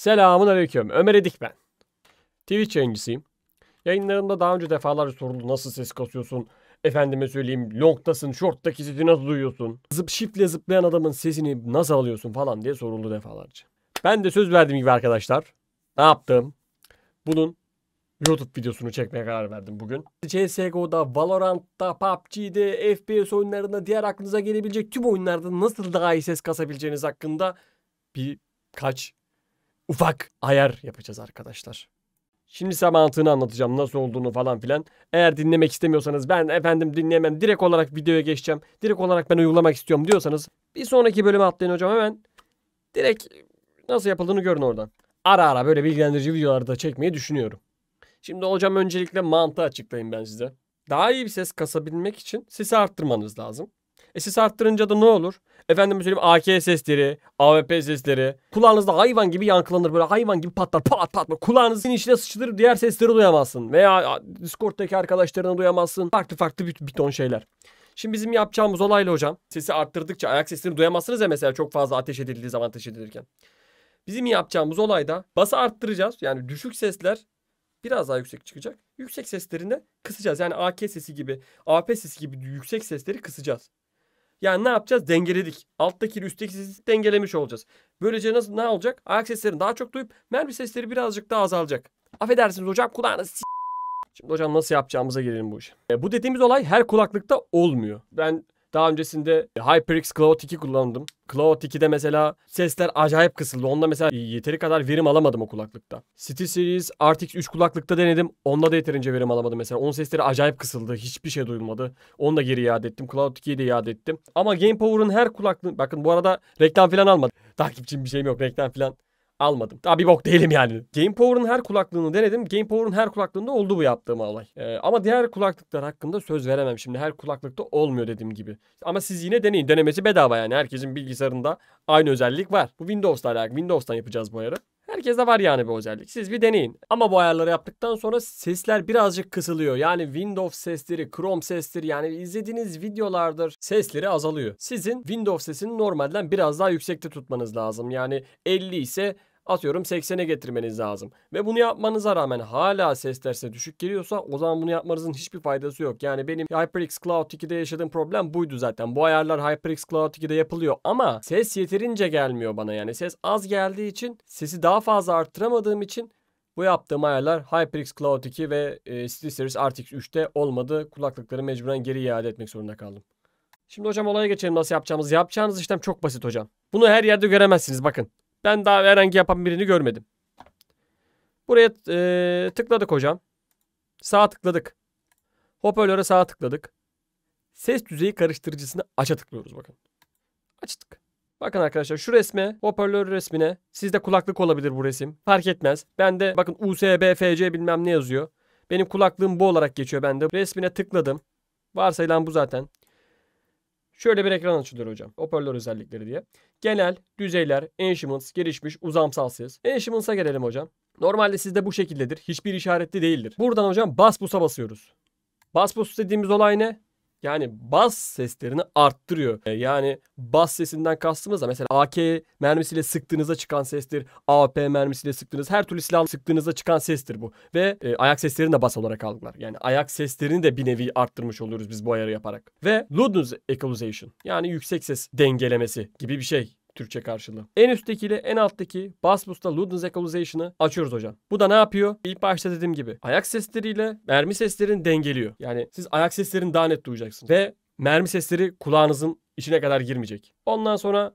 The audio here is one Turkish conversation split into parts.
Selamun Aleyküm. Ömer Edik ben. Twitch yayıncısıyım. Yayınlarımda daha önce defalarca soruldu. Nasıl ses kasıyorsun? Efendime söyleyeyim longtasın, shorttaki sesi nasıl duyuyorsun? Zıp shiftle zıplayan adamın sesini nasıl alıyorsun falan diye soruldu defalarca. Ben de söz verdiğim gibi arkadaşlar. Ne yaptım? Bunun YouTube videosunu çekmeye karar verdim bugün. CSGO'da, Valorant'ta, PUBG'de, FPS oyunlarında, diğer aklınıza gelebilecek tüm oyunlarda nasıl daha iyi ses kasabileceğiniz hakkında birkaç ufak ayar yapacağız arkadaşlar. Şimdi size mantığını anlatacağım nasıl olduğunu falan filan. Eğer dinlemek istemiyorsanız ben efendim dinleyemem direkt olarak videoya geçeceğim. Direkt olarak ben uygulamak istiyorum diyorsanız bir sonraki bölüme atlayın hocam hemen. Direkt nasıl yapıldığını görün oradan. Ara ara böyle bilgilendirici videolarda çekmeyi düşünüyorum. Şimdi hocam öncelikle mantığı açıklayayım ben size. Daha iyi bir ses kasabilmek için sesi arttırmanız lazım. E ses arttırınca da ne olur? Efendim söyleyeyim AK sesleri, AVP sesleri. Kulağınızda hayvan gibi yankılanır böyle hayvan gibi patlar pat pat. Kulağınızın içine sıçılır diğer sesleri duyamazsın. Veya Discord'daki arkadaşlarını duyamazsın. Farklı farklı bir, bir ton şeyler. Şimdi bizim yapacağımız olayla hocam sesi arttırdıkça ayak sesini duyamazsınız ya mesela çok fazla ateş edildiği zaman ateş edilirken. Bizim yapacağımız olayda bası arttıracağız. Yani düşük sesler biraz daha yüksek çıkacak. Yüksek seslerini kısacağız. Yani AK sesi gibi, AP sesi gibi yüksek sesleri kısacağız. Yani ne yapacağız? Dengeledik. Alttaki üstteki sesi dengelemiş olacağız. Böylece nasıl ne olacak? Ayak seslerini daha çok duyup mermi sesleri birazcık daha azalacak. Affedersiniz hocam kulağınız Şimdi hocam nasıl yapacağımıza gelelim bu işe. E, bu dediğimiz olay her kulaklıkta olmuyor. Ben daha öncesinde e, HyperX Cloud 2 kullandım. Cloud 2'de mesela sesler acayip kısıldı. Onda mesela yeteri kadar verim alamadım o kulaklıkta. City Series RTX 3 kulaklıkta denedim. Onda da yeterince verim alamadım mesela. Onun sesleri acayip kısıldı. Hiçbir şey duyulmadı. Onu da geri iade ettim. Cloud 2'yi de iade ettim. Ama Game Power'ın her kulaklığı... Bakın bu arada reklam falan almadım. Takipçim bir şeyim yok reklam falan almadım. Daha bir bok değilim yani. Game Power'ın her kulaklığını denedim. Game Power'ın her kulaklığında oldu bu yaptığım olay. Ee, ama diğer kulaklıklar hakkında söz veremem. Şimdi her kulaklıkta olmuyor dediğim gibi. Ama siz yine deneyin. Denemesi bedava yani. Herkesin bilgisayarında aynı özellik var. Bu Windows'la alakalı. Windows'tan yapacağız bu ayarı. Herkeste var yani bu özellik. Siz bir deneyin. Ama bu ayarları yaptıktan sonra sesler birazcık kısılıyor. Yani Windows sesleri, Chrome sesleri yani izlediğiniz videolardır sesleri azalıyor. Sizin Windows sesini normalden biraz daha yüksekte tutmanız lazım. Yani 50 ise atıyorum 80'e getirmeniz lazım. Ve bunu yapmanıza rağmen hala seslerse düşük geliyorsa o zaman bunu yapmanızın hiçbir faydası yok. Yani benim HyperX Cloud 2'de yaşadığım problem buydu zaten. Bu ayarlar HyperX Cloud 2'de yapılıyor ama ses yeterince gelmiyor bana yani. Ses az geldiği için sesi daha fazla arttıramadığım için bu yaptığım ayarlar HyperX Cloud 2 ve e, SteelSeries RTX 3'te olmadı. Kulaklıkları mecburen geri iade etmek zorunda kaldım. Şimdi hocam olaya geçelim nasıl yapacağımız. Yapacağınız işlem çok basit hocam. Bunu her yerde göremezsiniz bakın. Ben daha herhangi yapan birini görmedim. Buraya e, tıkladık hocam. Sağa tıkladık. Hoparlöre sağa tıkladık. Ses düzeyi karıştırıcısını aça tıklıyoruz bakın. Açtık. Bakın arkadaşlar şu resme hoparlör resmine sizde kulaklık olabilir bu resim. Fark etmez. Ben de bakın USB, FC bilmem ne yazıyor. Benim kulaklığım bu olarak geçiyor bende. Resmine tıkladım. Varsayılan bu zaten. Şöyle bir ekran açılıyor hocam. Hoparlör özellikleri diye. Genel, düzeyler, enchantments, gelişmiş, uzamsal ses. Enchantments'a gelelim hocam. Normalde sizde bu şekildedir. Hiçbir işaretli değildir. Buradan hocam bas busa basıyoruz. Bas bus dediğimiz olay ne? Yani bas seslerini arttırıyor. E, yani bas sesinden kastımız da mesela AK mermisiyle sıktığınızda çıkan sestir. AP mermisiyle sıktığınız her türlü silah sıktığınızda çıkan sestir bu. Ve e, ayak seslerini de bas olarak algılar. Yani ayak seslerini de bir nevi arttırmış oluyoruz biz bu ayarı yaparak. Ve Ludens Equalization yani yüksek ses dengelemesi gibi bir şey Türkçe karşılığı. En üstteki ile en alttaki bas busta Ludens Equalization'ı açıyoruz hocam. Bu da ne yapıyor? İlk başta dediğim gibi ayak sesleriyle mermi seslerini dengeliyor. Yani siz ayak seslerini daha net duyacaksınız. Ve mermi sesleri kulağınızın içine kadar girmeyecek. Ondan sonra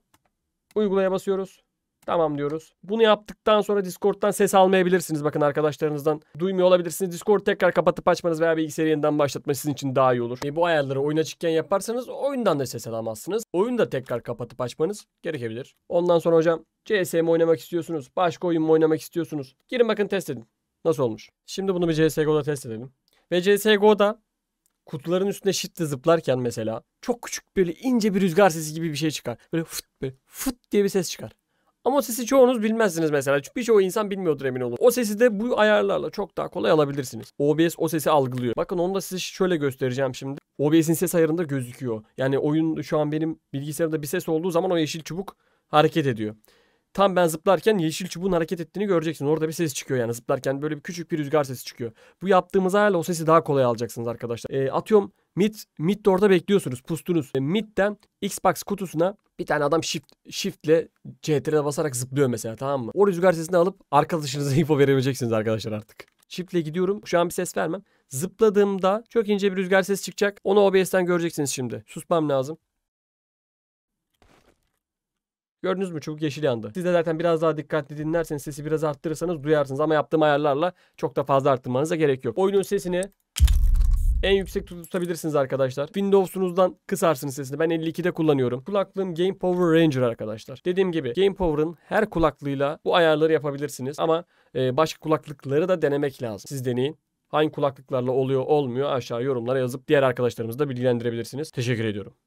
uygulaya basıyoruz. Tamam diyoruz. Bunu yaptıktan sonra Discord'dan ses almayabilirsiniz. Bakın arkadaşlarınızdan duymuyor olabilirsiniz. Discord tekrar kapatıp açmanız veya bilgisayarı yeniden başlatmanız sizin için daha iyi olur. E, bu ayarları oyun açıkken yaparsanız oyundan da ses alamazsınız. Oyunu da tekrar kapatıp açmanız gerekebilir. Ondan sonra hocam CS oynamak istiyorsunuz? Başka oyun mu oynamak istiyorsunuz? Girin bakın test edin. Nasıl olmuş? Şimdi bunu bir CSGO'da test edelim. Ve CSGO'da kutuların üstüne shift'le zıplarken mesela çok küçük böyle ince bir rüzgar sesi gibi bir şey çıkar. Böyle fıt böyle fıt diye bir ses çıkar. Ama o sesi çoğunuz bilmezsiniz mesela. Çünkü birçoğu insan bilmiyordur emin olun. O sesi de bu ayarlarla çok daha kolay alabilirsiniz. OBS o sesi algılıyor. Bakın onu da size şöyle göstereceğim şimdi. OBS'in ses ayarında gözüküyor. Yani oyun şu an benim bilgisayarımda bir ses olduğu zaman o yeşil çubuk hareket ediyor. Tam ben zıplarken yeşil çubuğun hareket ettiğini göreceksin. Orada bir ses çıkıyor yani zıplarken böyle bir küçük bir rüzgar sesi çıkıyor. Bu yaptığımız ayarla o sesi daha kolay alacaksınız arkadaşlar. E, atıyorum Mid, mid de orada bekliyorsunuz. Pustunuz. E, Mid'den Xbox kutusuna bir tane adam shift shiftle CTR'e basarak zıplıyor mesela tamam mı? O rüzgar sesini alıp arkadaşınıza info verebileceksiniz arkadaşlar artık. Shiftle gidiyorum. Şu an bir ses vermem. Zıpladığımda çok ince bir rüzgar sesi çıkacak. Onu OBS'ten göreceksiniz şimdi. Susmam lazım. Gördünüz mü çubuk yeşil yandı. Siz de zaten biraz daha dikkatli dinlerseniz sesi biraz arttırırsanız duyarsınız ama yaptığım ayarlarla çok da fazla arttırmanıza gerek yok. Oyunun sesini en yüksek tutabilirsiniz arkadaşlar. Windows'unuzdan kısarsınız sesini. Ben 52'de kullanıyorum. Kulaklığım Game Power Ranger arkadaşlar. Dediğim gibi Game Power'ın her kulaklığıyla bu ayarları yapabilirsiniz. Ama e, başka kulaklıkları da denemek lazım. Siz deneyin. Hangi kulaklıklarla oluyor olmuyor aşağı yorumlara yazıp diğer arkadaşlarımızı da bilgilendirebilirsiniz. Teşekkür ediyorum.